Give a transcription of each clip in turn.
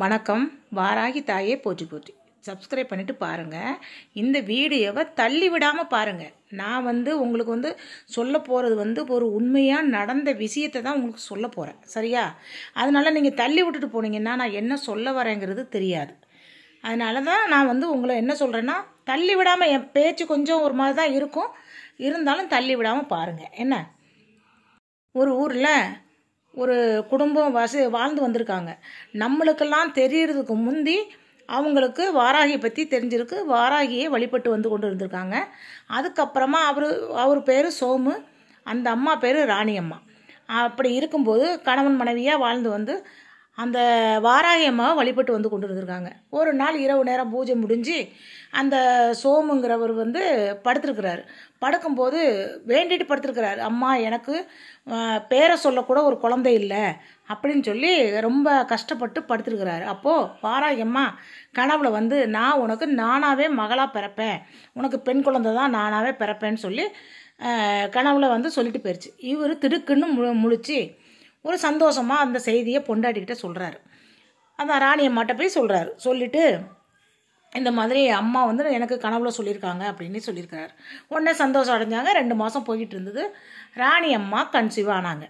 வணக்கம் வாராகி தாயே போற்றி போற்றி சப்ஸ்கிரைப் பண்ணிவிட்டு பாருங்கள் இந்த வீடியோவை தள்ளி விடாமல் பாருங்கள் நான் வந்து உங்களுக்கு வந்து சொல்ல போகிறது வந்து ஒரு உண்மையாக நடந்த விஷயத்தை தான் உங்களுக்கு சொல்ல போகிறேன் சரியா அதனால் நீங்கள் தள்ளி விட்டுட்டு போனீங்கன்னா நான் என்ன சொல்ல வரேங்கிறது தெரியாது அதனால தான் நான் வந்து உங்களை என்ன சொல்கிறேன்னா தள்ளி விடாமல் என் பேச்சு கொஞ்சம் ஒரு மாதிரி தான் இருக்கும் இருந்தாலும் தள்ளி விடாமல் பாருங்கள் என்ன ஒரு ஊரில் ஒரு குடும்பம் வசி வாழ்ந்து வந்திருக்காங்க நம்மளுக்கெல்லாம் தெரியறதுக்கு முந்தி அவங்களுக்கு வாராகியை பற்றி தெரிஞ்சிருக்கு வாராகியை வழிபட்டு வந்து கொண்டு இருந்திருக்காங்க அதுக்கப்புறமா அவர் அவர் பேர் சோமு அந்த அம்மா பேர் ராணி அம்மா அப்படி இருக்கும்போது கணவன் மனைவியாக வாழ்ந்து வந்து அந்த வாராயமாக வழிபட்டு வந்து கொண்டு இருந்திருக்காங்க ஒரு நாள் இரவு நேரம் பூஜை முடிஞ்சு அந்த சோமுங்கிறவர் வந்து படுத்திருக்கிறாரு படுக்கும்போது வேண்டிட்டு படுத்திருக்கிறாரு அம்மா எனக்கு பேரை சொல்லக்கூட ஒரு குழந்தை இல்லை அப்படின்னு சொல்லி ரொம்ப கஷ்டப்பட்டு படுத்திருக்கிறாரு அப்போது பாராயம்மா கனவுல வந்து நான் உனக்கு நானாகவே மகளாக பிறப்பேன் உனக்கு பெண் குழந்தை தான் நானாகவே பிறப்பேன்னு சொல்லி கனவுல வந்து சொல்லிட்டு போயிடுச்சு இவர் திடுக்குன்னு மு முழிச்சு ஒரு சந்தோஷமாக அந்த செய்தியை பொண்டாட்டிக்கிட்ட சொல்கிறாரு அந்த மாட்ட போய் சொல்கிறாரு சொல்லிவிட்டு இந்த மாதிரி அம்மா வந்து எனக்கு கனவுல சொல்லியிருக்காங்க அப்படின்னு சொல்லியிருக்கிறார் உடனே சந்தோஷம் அடைஞ்சாங்க ரெண்டு மாதம் போய்கிட்டு இருந்தது ராணி அம்மா கன்சீவ் ஆனாங்க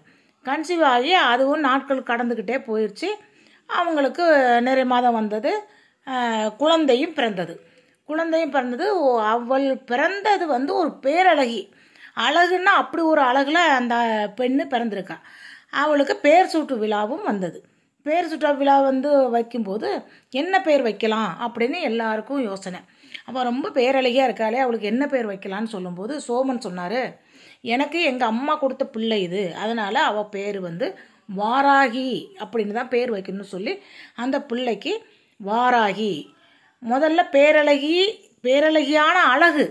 கன்சீவ் ஆகி அதுவும் நாட்கள் கடந்துக்கிட்டே போயிடுச்சு அவங்களுக்கு நிறைய மாதம் வந்தது குழந்தையும் பிறந்தது குழந்தையும் பிறந்தது அவள் பிறந்தது வந்து ஒரு பேரழகி அழகுன்னா அப்படி ஒரு அழகில் அந்த பெண்ணு பிறந்திருக்கா அவளுக்கு பேர் சூட்டு விழாவும் வந்தது பேர் சுற்றா விழா வந்து வைக்கும்போது என்ன பேர் வைக்கலாம் அப்படின்னு எல்லாருக்கும் யோசனை அவள் ரொம்ப பேரழகியாக இருக்காளே அவளுக்கு என்ன பேர் வைக்கலான்னு சொல்லும்போது சோமன் சொன்னார் எனக்கு எங்கள் அம்மா கொடுத்த பிள்ளை இது அதனால் அவள் பேர் வந்து வாராகி அப்படின்னு தான் பேர் வைக்கணும்னு சொல்லி அந்த பிள்ளைக்கு வாராகி முதல்ல பேரழகி பேரழகியான அழகு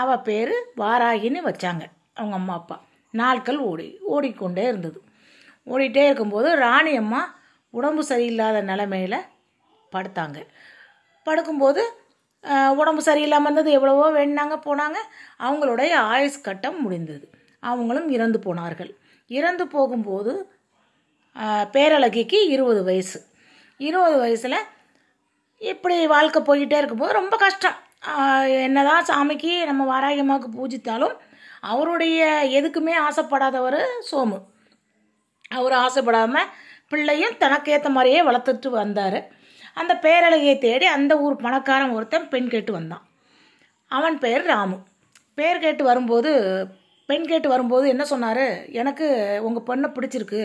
அவள் பேர் வாராகின்னு வச்சாங்க அவங்க அம்மா அப்பா நாட்கள் ஓடி ஓடிக்கொண்டே இருந்தது ஓடிட்டே இருக்கும்போது ராணி அம்மா உடம்பு சரியில்லாத நிலமையில் படுத்தாங்க படுக்கும்போது உடம்பு சரியில்லாமல் இருந்தது எவ்வளவோ வேணாங்க போனாங்க அவங்களுடைய ஆயுஸ் கட்டம் முடிந்தது அவங்களும் இறந்து போனார்கள் இறந்து போகும்போது பேரழகிக்கு இருபது வயசு இருபது வயசில் இப்படி வாழ்க்கை போய்கிட்டே இருக்கும்போது ரொம்ப கஷ்டம் என்னதான் சாமிக்கு நம்ம வாராகியமாவுக்கு பூஜித்தாலும் அவருடைய எதுக்குமே ஆசைப்படாதவர் சோமு அவர் ஆசைப்படாமல் பிள்ளையும் தனக்கேற்ற மாதிரியே வளர்த்துட்டு வந்தார் அந்த பேரழகியை தேடி அந்த ஊர் பணக்காரன் ஒருத்தன் பெண் கேட்டு வந்தான் அவன் பெயர் ராமு பேர் கேட்டு வரும்போது பெண் கேட்டு வரும்போது என்ன சொன்னார் எனக்கு உங்கள் பெண்ணை பிடிச்சிருக்கு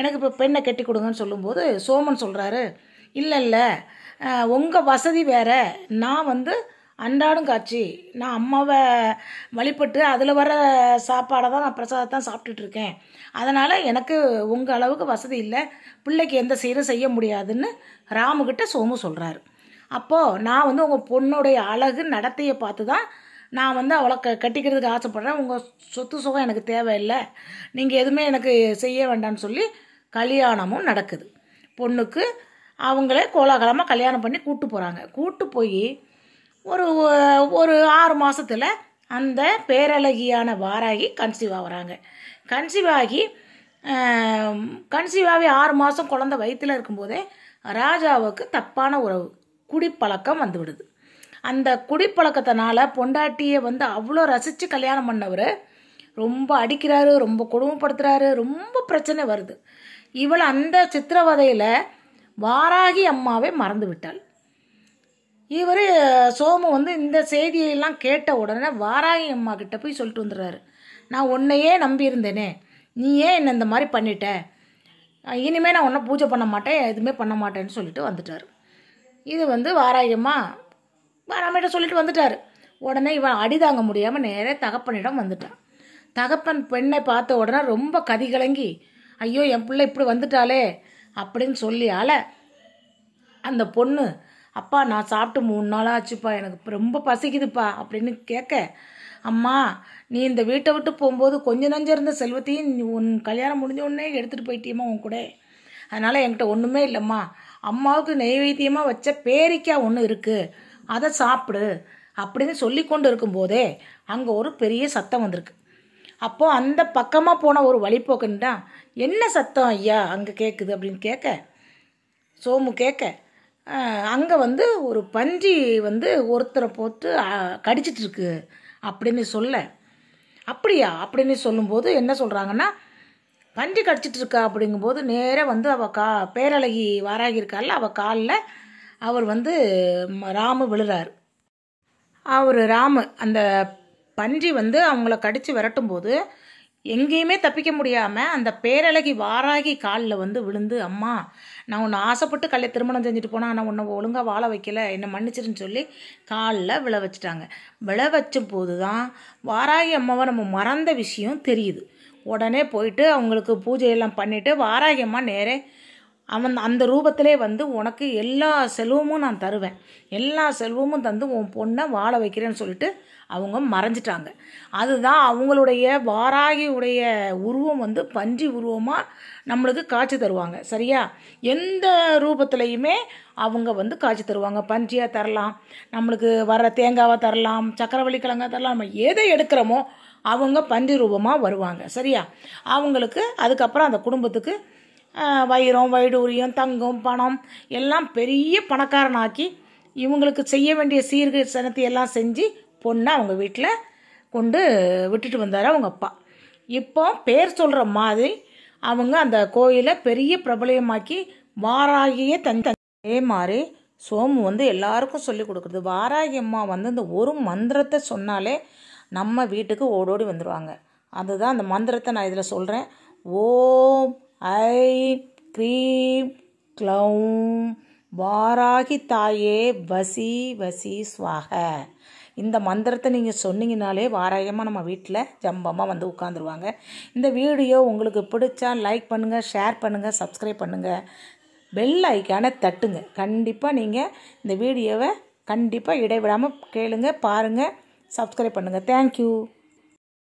எனக்கு இப்போ பெண்ணை கட்டி கொடுங்கன்னு சொல்லும்போது சோமன் சொல்கிறாரு இல்லை இல்லை உங்கள் வசதி வேறு நான் வந்து அன்றாடும் காட்சி நான் அம்மாவை வழிபட்டு அதில் வர சாப்பாடை தான் நான் பிரசாதத்தான் சாப்பிட்டுட்ருக்கேன் அதனால் எனக்கு உங்கள் அளவுக்கு வசதி இல்லை பிள்ளைக்கு எந்த சீரும் செய்ய முடியாதுன்னு ராமுக்கிட்ட சோமு சொல்கிறாரு அப்போது நான் வந்து உங்கள் பொண்ணுடைய அழகு நடத்தையை பார்த்து தான் நான் வந்து அவளை க கட்டிக்கிறதுக்கு ஆசைப்பட்றேன் உங்கள் சொத்து சுகம் எனக்கு தேவையில்லை நீங்கள் எதுவுமே எனக்கு செய்ய வேண்டாம்னு சொல்லி கல்யாணமும் நடக்குது பொண்ணுக்கு அவங்களே கோலாகலமாக கல்யாணம் பண்ணி கூப்பிட்டு போகிறாங்க கூப்பிட்டு போய் ஒரு ஒரு ஆறு மாதத்தில் அந்த பேரழகியான வாராகி கன்சீவ் வராங்க கன்சீவ் ஆகி ஆறு மாதம் குழந்த வயிற்றில் இருக்கும்போதே ராஜாவுக்கு தப்பான உறவு குடிப்பழக்கம் வந்துவிடுது அந்த குடிப்பழக்கத்தினால பொண்டாட்டியை வந்து அவ்வளோ ரசித்து கல்யாணம் பண்ணவர் ரொம்ப அடிக்கிறாரு ரொம்ப கொடுமைப்படுத்துகிறாரு ரொம்ப பிரச்சனை வருது இவள் அந்த சித்திரவதையில் வாராகி அம்மாவை மறந்து விட்டாள் இவர் சோமு வந்து இந்த செய்தியெல்லாம் கேட்ட உடனே வாராகி அம்மா கிட்ட போய் சொல்லிட்டு வந்துடுறாரு நான் உன்னையே நம்பியிருந்தேனே நீ ஏன் என்னை இந்த மாதிரி பண்ணிட்ட இனிமேல் நான் ஒன்றும் பூஜை பண்ண மாட்டேன் எதுவுமே பண்ண மாட்டேன்னு சொல்லிட்டு வந்துட்டார் இது வந்து வாராயம்மா வாராமிட்ட சொல்லிட்டு வந்துட்டார் உடனே இவன் அடிதாங்க முடியாமல் நேராக தகப்பனிடம் வந்துட்டான் தகப்பன் பெண்ணை பார்த்த உடனே ரொம்ப கதி கலங்கி ஐயோ என் பிள்ளை இப்படி வந்துட்டாளே அப்படின்னு சொல்லியால் அந்த பொண்ணு அப்பா நான் சாப்பிட்டு மூணு நாள் ஆச்சுப்பா எனக்கு ரொம்ப பசிக்குதுப்பா அப்படின்னு கேட்க அம்மா நீ இந்த வீட்டை விட்டு போகும்போது கொஞ்சம் நஞ்சம் இருந்த செல்வத்தையும் உன் கல்யாணம் முடிஞ்ச உடனே எடுத்துகிட்டு போயிட்டியம்மா உன் கூட அதனால் என்கிட்ட ஒன்றுமே இல்லைம்மா அம்மாவுக்கு நெய்வேத்தியமாக வச்ச பேரிக்காய் ஒன்று இருக்குது அதை சாப்பிடு அப்படின்னு சொல்லி கொண்டு இருக்கும்போதே அங்கே ஒரு பெரிய சத்தம் வந்திருக்கு அப்போது அந்த பக்கமாக போன ஒரு வழிபோக்குன்டா என்ன சத்தம் ஐயா அங்கே கேட்குது அப்படின்னு கேட்க சோமு கேட்க அங்கே வந்து ஒரு பன்றி வந்து ஒருத்தரை போட்டு கடிச்சிட்ருக்கு அப்படின்னு சொல்ல அப்படியா அப்படின்னு சொல்லும்போது என்ன சொல்கிறாங்கன்னா பன்றி கடிச்சிட்டு இருக்கா அப்படிங்கும்போது நேராக வந்து அவள் கா பேரழகி வாராகி இருக்கால அவள் காலில் அவர் வந்து ராமு விழுறார் அவர் ராமு அந்த பன்றி வந்து அவங்கள கடித்து விரட்டும்போது போது எங்கேயுமே தப்பிக்க முடியாமல் அந்த பேரழகி வாராகி காலில் வந்து விழுந்து அம்மா நான் உன்னை ஆசைப்பட்டு கல்யாணம் திருமணம் செஞ்சுட்டு போனால் ஆனால் உன்னை ஒழுங்காக வாழ வைக்கல என்னை மன்னிச்சிருன்னு சொல்லி காலில் விழ வச்சுட்டாங்க விழ வச்ச போது தான் வாராகி அம்மாவை நம்ம மறந்த விஷயம் தெரியுது உடனே போயிட்டு அவங்களுக்கு பூஜையெல்லாம் பண்ணிவிட்டு வாராகி அம்மா நேரே அவன் அந்த ரூபத்திலே வந்து உனக்கு எல்லா செல்வமும் நான் தருவேன் எல்லா செல்வமும் தந்து உன் பொண்ணை வாழ வைக்கிறேன்னு சொல்லிட்டு அவங்க மறைஞ்சிட்டாங்க அதுதான் அவங்களுடைய வாராகியுடைய உருவம் வந்து பன்றி உருவமாக நம்மளுக்கு காட்சி தருவாங்க சரியா எந்த ரூபத்துலேயுமே அவங்க வந்து காட்சி தருவாங்க பன்றியாக தரலாம் நம்மளுக்கு வர தேங்காவை தரலாம் சக்கரவள்ளி கிழங்கா தரலாம் நம்ம எதை எடுக்கிறோமோ அவங்க பன்றி ரூபமாக வருவாங்க சரியா அவங்களுக்கு அதுக்கப்புறம் அந்த குடும்பத்துக்கு வைரம் வைடூரியம் தங்கம் பணம் எல்லாம் பெரிய பணக்காரனாக்கி இவங்களுக்கு செய்ய வேண்டிய சீர்கீர் சனத்தை எல்லாம் செஞ்சு பொண்ணை அவங்க வீட்டில் கொண்டு விட்டுட்டு வந்தார் அவங்க அப்பா இப்போ பேர் சொல்கிற மாதிரி அவங்க அந்த கோயிலை பெரிய பிரபலயமாக்கி வாராகியே தன் அதே மாதிரி சோமு வந்து எல்லாருக்கும் சொல்லி கொடுக்குறது வாராகி அம்மா வந்து இந்த ஒரு மந்திரத்தை சொன்னாலே நம்ம வீட்டுக்கு ஓடோடி வந்துடுவாங்க அதுதான் அந்த மந்திரத்தை நான் இதில் சொல்கிறேன் ஓம் ஐ க்ரீம் க்ளௌம் வாராகி தாயே வசி வசி ஸ்வாக இந்த மந்திரத்தை நீங்கள் சொன்னீங்கனாலே வாராயமாக நம்ம வீட்டில் ஜம்பமாக வந்து உட்காந்துருவாங்க இந்த வீடியோ உங்களுக்கு பிடிச்சா லைக் பண்ணுங்கள் ஷேர் பண்ணுங்கள் சப்ஸ்கிரைப் பண்ணுங்கள் பெல் ஐக்கான தட்டுங்க கண்டிப்பாக நீங்கள் இந்த வீடியோவை கண்டிப்பாக இடைவிடாமல் கேளுங்கள் பாருங்கள் சப்ஸ்கிரைப் பண்ணுங்கள் தேங்க்யூ